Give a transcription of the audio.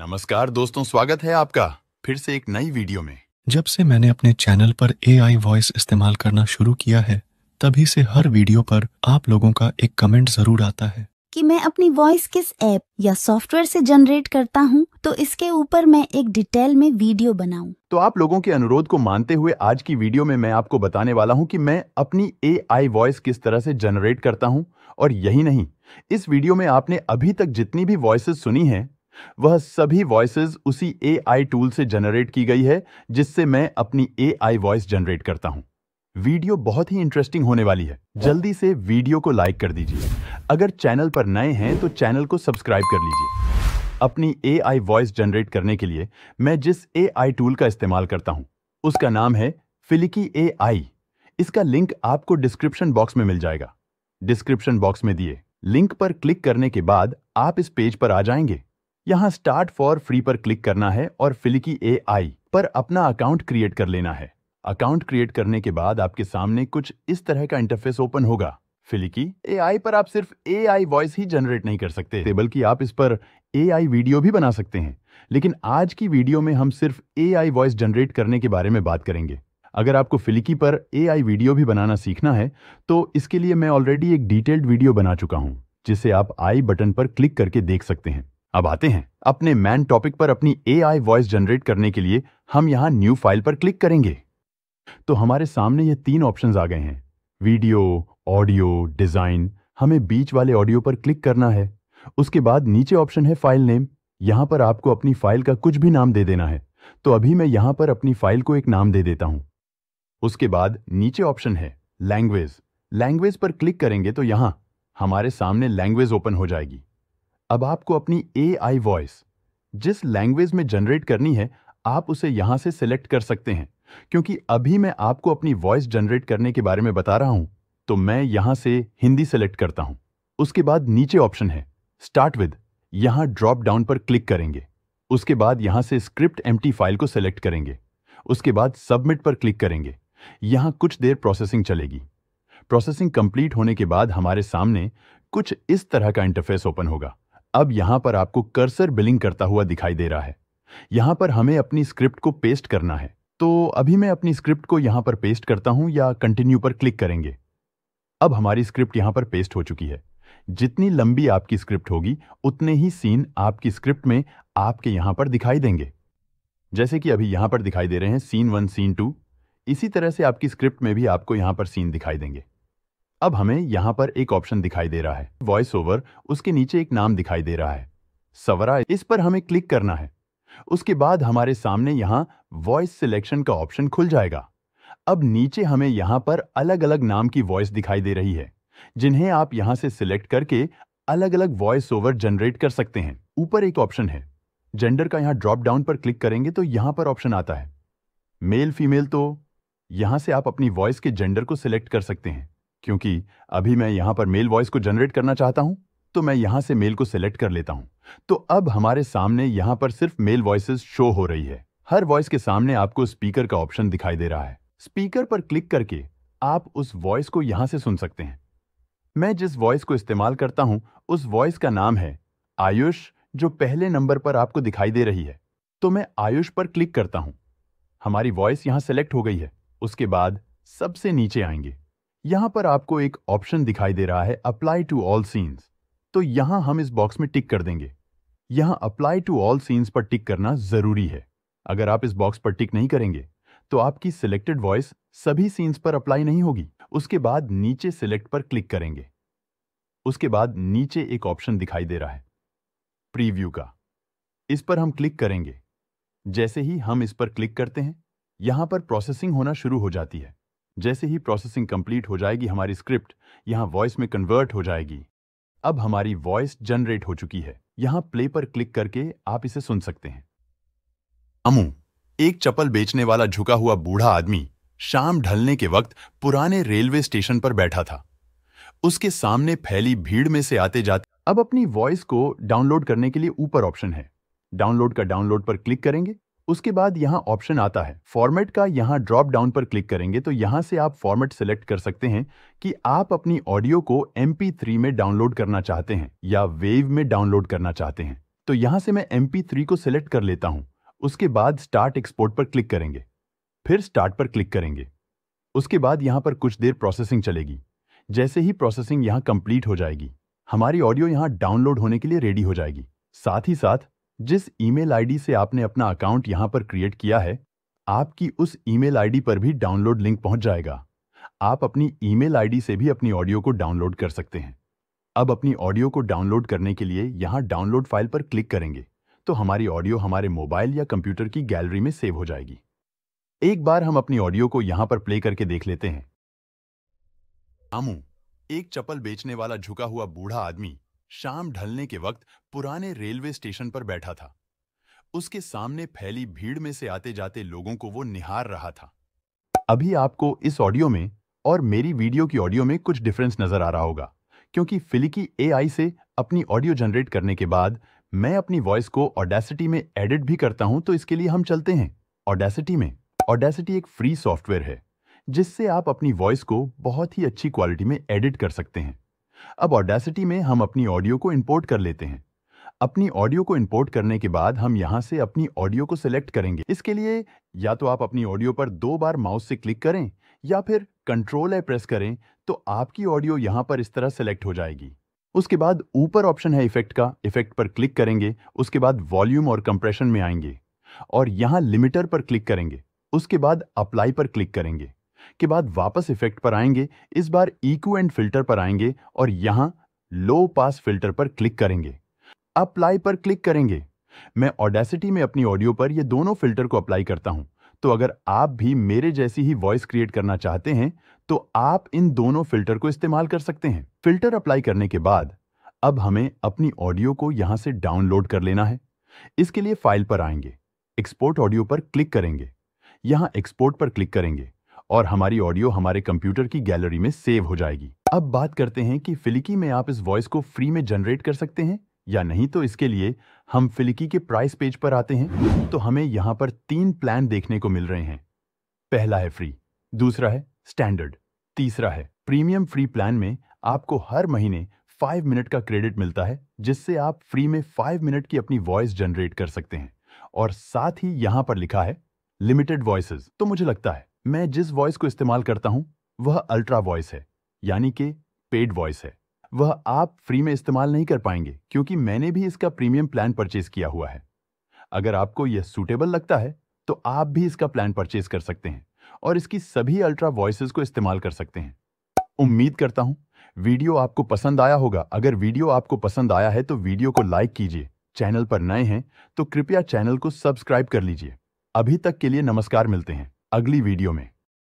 नमस्कार दोस्तों स्वागत है आपका फिर से एक नई वीडियो में जब से मैंने अपने चैनल पर एआई वॉइस इस्तेमाल करना शुरू किया है तभी से हर वीडियो पर आप लोगों का एक कमेंट जरूर आता है कि मैं अपनी वॉइस किस ऐप या सॉफ्टवेयर से जनरेट करता हूं तो इसके ऊपर मैं एक डिटेल में वीडियो बनाऊं। तो आप लोगों के अनुरोध को मानते हुए आज की वीडियो में मैं आपको बताने वाला हूं कि मैं अपनी आई वॉइस किस तरह से जनरेट करता हूं और यही नहीं इस वीडियो में आपने अभी तक जितनी भी वॉइस सुनी है वह सभी वॉइसेस उसी एआई टूल से जनरेट की गई है जिससे मैं अपनी एआई वॉइस जनरेट करता हूं वीडियो बहुत ही इंटरेस्टिंग होने वाली है जल्दी से वीडियो को लाइक कर दीजिए अगर चैनल पर नए हैं तो चैनल को सब्सक्राइब कर लीजिए अपनी एआई वॉइस जनरेट करने के लिए मैं जिस एआई टूल का इस्तेमाल करता हूं उसका नाम है फिलिकी एआई इसका लिंक आपको डिस्क्रिप्शन बॉक्स में मिल जाएगा डिस्क्रिप्शन बॉक्स में दिए लिंक पर क्लिक करने के बाद आप इस पेज पर आ जाएंगे यहाँ स्टार्ट फॉर फ्री पर क्लिक करना है और फिलिकी ए आई पर अपना अकाउंट क्रिएट कर लेना है अकाउंट क्रिएट करने के बाद आपके सामने कुछ इस तरह का इंटरफेस ओपन होगा फिलिकी एआई पर आप सिर्फ एआई वॉइस ही जनरेट नहीं कर सकते बल्कि आप इस पर एआई वीडियो भी बना सकते हैं लेकिन आज की वीडियो में हम सिर्फ एआई वॉइस जनरेट करने के बारे में बात करेंगे अगर आपको फिलिकी पर एआई वीडियो भी बनाना सीखना है तो इसके लिए मैं ऑलरेडी एक डिटेल्ड वीडियो बना चुका हूं जिसे आप आई बटन पर क्लिक करके देख सकते हैं अब आते हैं अपने मैन टॉपिक पर अपनी एआई वॉइस जनरेट करने के लिए हम यहां न्यू फाइल पर क्लिक करेंगे तो हमारे सामने ये तीन ऑप्शंस आ गए हैं वीडियो ऑडियो डिजाइन हमें बीच वाले ऑडियो पर क्लिक करना है उसके बाद नीचे ऑप्शन है फाइल नेम यहां पर आपको अपनी फाइल का कुछ भी नाम दे देना है तो अभी मैं यहां पर अपनी फाइल को एक नाम दे देता हूं उसके बाद नीचे ऑप्शन है लैंग्वेज लैंग्वेज पर क्लिक करेंगे तो यहां हमारे सामने लैंग्वेज ओपन हो जाएगी अब आपको अपनी ए आई वॉइस जिस लैंग्वेज में जनरेट करनी है आप उसे यहां से सिलेक्ट कर सकते हैं क्योंकि अभी मैं आपको अपनी वॉइस जनरेट करने के बारे में बता रहा हूं तो मैं यहां से हिंदी सेलेक्ट करता हूं उसके बाद नीचे ऑप्शन है स्टार्ट विद यहां ड्रॉप डाउन पर क्लिक करेंगे उसके बाद यहां से स्क्रिप्ट एम फाइल को सिलेक्ट करेंगे उसके बाद सबमिट पर क्लिक करेंगे यहां कुछ देर प्रोसेसिंग चलेगी प्रोसेसिंग कंप्लीट होने के बाद हमारे सामने कुछ इस तरह का इंटरफेस ओपन होगा अब यहां पर आपको कर्सर बिलिंग करता हुआ दिखाई दे रहा है यहां पर हमें अपनी स्क्रिप्ट को पेस्ट करना है तो अभी मैं अपनी स्क्रिप्ट को यहां पर पेस्ट करता हूं या कंटिन्यू पर क्लिक करेंगे अब हमारी स्क्रिप्ट यहां पर पेस्ट हो चुकी है जितनी लंबी आपकी स्क्रिप्ट होगी उतने ही सीन आपकी स्क्रिप्ट में आपके यहां पर दिखाई देंगे जैसे कि अभी यहां पर दिखाई दे रहे हैं सीन वन सीन टू इसी तरह से आपकी स्क्रिप्ट में भी आपको यहां पर सीन दिखाई देंगे अब हमें यहाँ पर एक ऑप्शन दिखाई दे रहा है वॉइस ओवर उसके नीचे एक नाम दिखाई दे रहा है सवरा इस पर हमें क्लिक करना है उसके बाद हमारे सामने यहाँ वॉइस सिलेक्शन का ऑप्शन खुल जाएगा अब नीचे हमें यहाँ पर अलग अलग नाम की वॉइस दिखाई दे रही है जिन्हें आप यहाँ से सिलेक्ट करके अलग अलग वॉइस ओवर जनरेट कर सकते हैं ऊपर एक ऑप्शन है जेंडर का यहाँ ड्रॉप डाउन पर क्लिक करेंगे तो यहाँ पर ऑप्शन आता है मेल फीमेल तो यहाँ से आप अपनी वॉइस के जेंडर को सिलेक्ट कर सकते हैं क्योंकि अभी मैं यहां पर मेल वॉइस को जनरेट करना चाहता हूं तो मैं यहां से मेल को सिलेक्ट कर लेता हूं तो अब हमारे सामने यहां पर सिर्फ मेल वॉइसेस शो हो रही है हर वॉइस के सामने आपको स्पीकर का ऑप्शन दिखाई दे रहा है स्पीकर पर क्लिक करके आप उस वॉइस को यहां से सुन सकते हैं मैं जिस वॉइस को इस्तेमाल करता हूं उस वॉइस का नाम है आयुष जो पहले नंबर पर आपको दिखाई दे रही है तो मैं आयुष पर क्लिक करता हूं हमारी वॉइस यहां सेलेक्ट हो गई है उसके बाद सबसे नीचे आएंगे यहां पर आपको एक ऑप्शन दिखाई दे रहा है अप्लाई टू ऑल सीन्स तो यहां हम इस बॉक्स में टिक कर देंगे यहां अप्लाई टू ऑल सीन्स पर टिक करना जरूरी है अगर आप इस बॉक्स पर टिक नहीं करेंगे तो आपकी सिलेक्टेड वॉइस सभी सीन्स पर अप्लाई नहीं होगी उसके बाद नीचे सिलेक्ट पर क्लिक करेंगे उसके बाद नीचे एक ऑप्शन दिखाई दे रहा है प्रीव्यू का इस पर हम क्लिक करेंगे जैसे ही हम इस पर क्लिक करते हैं यहां पर प्रोसेसिंग होना शुरू हो जाती है जैसे ही प्रोसेसिंग कंप्लीट हो जाएगी हमारी स्क्रिप्ट यहाँ वॉइस में कन्वर्ट हो जाएगी अब हमारी वॉइस जनरेट हो चुकी है यहाँ प्ले पर क्लिक करके आप इसे सुन सकते हैं अमू एक चप्पल बेचने वाला झुका हुआ बूढ़ा आदमी शाम ढलने के वक्त पुराने रेलवे स्टेशन पर बैठा था उसके सामने फैली भीड़ में से आते जाते अब अपनी वॉइस को डाउनलोड करने के लिए ऊपर ऑप्शन है डाउनलोड का डाउनलोड पर क्लिक करेंगे उसके बाद यहाँ ऑप्शन आता है फॉर्मेट का यहाँ ड्रॉप डाउन पर क्लिक करेंगे तो यहाँ से आप फॉर्मेट सिलेक्ट कर सकते हैं कि आप अपनी ऑडियो को एम में डाउनलोड करना चाहते हैं या वेव में डाउनलोड करना चाहते हैं तो यहाँ से मैं एम को सिलेक्ट कर लेता हूँ उसके बाद स्टार्ट एक्सपोर्ट पर क्लिक करेंगे फिर स्टार्ट पर क्लिक करेंगे उसके बाद यहाँ पर कुछ देर प्रोसेसिंग चलेगी जैसे ही प्रोसेसिंग यहाँ कंप्लीट हो जाएगी हमारी ऑडियो यहाँ डाउनलोड होने के लिए रेडी हो जाएगी साथ ही साथ जिस ईमेल आईडी से आपने अपना अकाउंट यहां पर क्रिएट किया है आपकी उस ईमेल आईडी पर भी डाउनलोड लिंक पहुंच जाएगा आप अपनी ईमेल आईडी से भी अपनी ऑडियो को डाउनलोड कर सकते हैं अब अपनी ऑडियो को डाउनलोड करने के लिए यहां डाउनलोड फाइल पर क्लिक करेंगे तो हमारी ऑडियो हमारे मोबाइल या कंप्यूटर की गैलरी में सेव हो जाएगी एक बार हम अपनी ऑडियो को यहां पर प्ले करके देख लेते हैं आमू एक चप्पल बेचने वाला झुका हुआ बूढ़ा आदमी शाम ढलने के वक्त पुराने रेलवे स्टेशन पर बैठा था उसके सामने फैली भीड़ में से आते जाते लोगों को वो निहार रहा था अभी आपको इस ऑडियो में और मेरी वीडियो की ऑडियो में कुछ डिफरेंस नजर आ रहा होगा क्योंकि फिलिकी एआई से अपनी ऑडियो जनरेट करने के बाद मैं अपनी वॉइस को ऑडेसिटी में एडिट भी करता हूं तो इसके लिए हम चलते हैं ऑडेसिटी में ऑडेसिटी एक फ्री सॉफ्टवेयर है जिससे आप अपनी वॉइस को बहुत ही अच्छी क्वालिटी में एडिट कर सकते हैं अब ऑडेसिटी में हम अपनी ऑडियो को इंपोर्ट कर लेते हैं अपनी ऑडियो को इंपोर्ट करने के बाद हम यहां से अपनी ऑडियो को सिलेक्ट करेंगे इसके लिए या तो आप अपनी ऑडियो पर दो बार माउस से क्लिक करें या फिर कंट्रोल है प्रेस करें तो आपकी ऑडियो यहां पर इस तरह सेलेक्ट हो जाएगी उसके बाद ऊपर ऑप्शन है इफेक्ट का इफेक्ट पर क्लिक करेंगे उसके बाद वॉल्यूम और कंप्रेशन में आएंगे और यहां लिमिटर पर क्लिक करेंगे उसके बाद अप्लाई पर क्लिक करेंगे के बाद वापस इफेक्ट पर आएंगे इस बार इको एंड फिल्टर पर आएंगे और यहां लो पास फिल्टर पर क्लिक करेंगे अप्लाई पर क्लिक करेंगे मैं ऑडेसिटी में अपनी ऑडियो पर ये दोनों फिल्टर को अप्लाई करता हूं तो अगर आप भी मेरे जैसी ही वॉइस क्रिएट करना चाहते हैं तो आप इन दोनों फिल्टर को इस्तेमाल कर सकते हैं फिल्टर अप्लाई करने के बाद अब हमें अपनी ऑडियो को यहां से डाउनलोड कर लेना है इसके लिए फाइल पर आएंगे एक्सपोर्ट ऑडियो पर क्लिक करेंगे यहां एक्सपोर्ट पर क्लिक करेंगे और हमारी ऑडियो हमारे कंप्यूटर की गैलरी में सेव हो जाएगी अब बात करते हैं कि फिलिकी में आप इस वॉइस को फ्री में जनरेट कर सकते हैं या नहीं तो इसके लिए हम फिलिकी के प्राइस पेज पर आते हैं तो हमें यहाँ पर तीन प्लान देखने को मिल रहे हैं पहला है फ्री दूसरा है स्टैंडर्ड तीसरा है प्रीमियम फ्री प्लान में आपको हर महीने फाइव मिनट का क्रेडिट मिलता है जिससे आप फ्री में फाइव मिनट की अपनी वॉइस जनरेट कर सकते हैं और साथ ही यहाँ पर लिखा है लिमिटेड वॉइसेस तो मुझे लगता है मैं जिस वॉइस को इस्तेमाल करता हूं वह अल्ट्रा वॉइस है यानी कि पेड वॉइस है वह आप फ्री में इस्तेमाल नहीं कर पाएंगे क्योंकि मैंने भी इसका प्रीमियम प्लान परचेज किया हुआ है अगर आपको यह सूटेबल लगता है तो आप भी इसका प्लान परचेज कर सकते हैं और इसकी सभी अल्ट्रा वॉइसेस को इस्तेमाल कर सकते हैं उम्मीद करता हूं वीडियो आपको पसंद आया होगा अगर वीडियो आपको पसंद आया है तो वीडियो को लाइक कीजिए चैनल पर नए हैं तो कृपया चैनल को सब्सक्राइब कर लीजिए अभी तक के लिए नमस्कार मिलते हैं अगली वीडियो में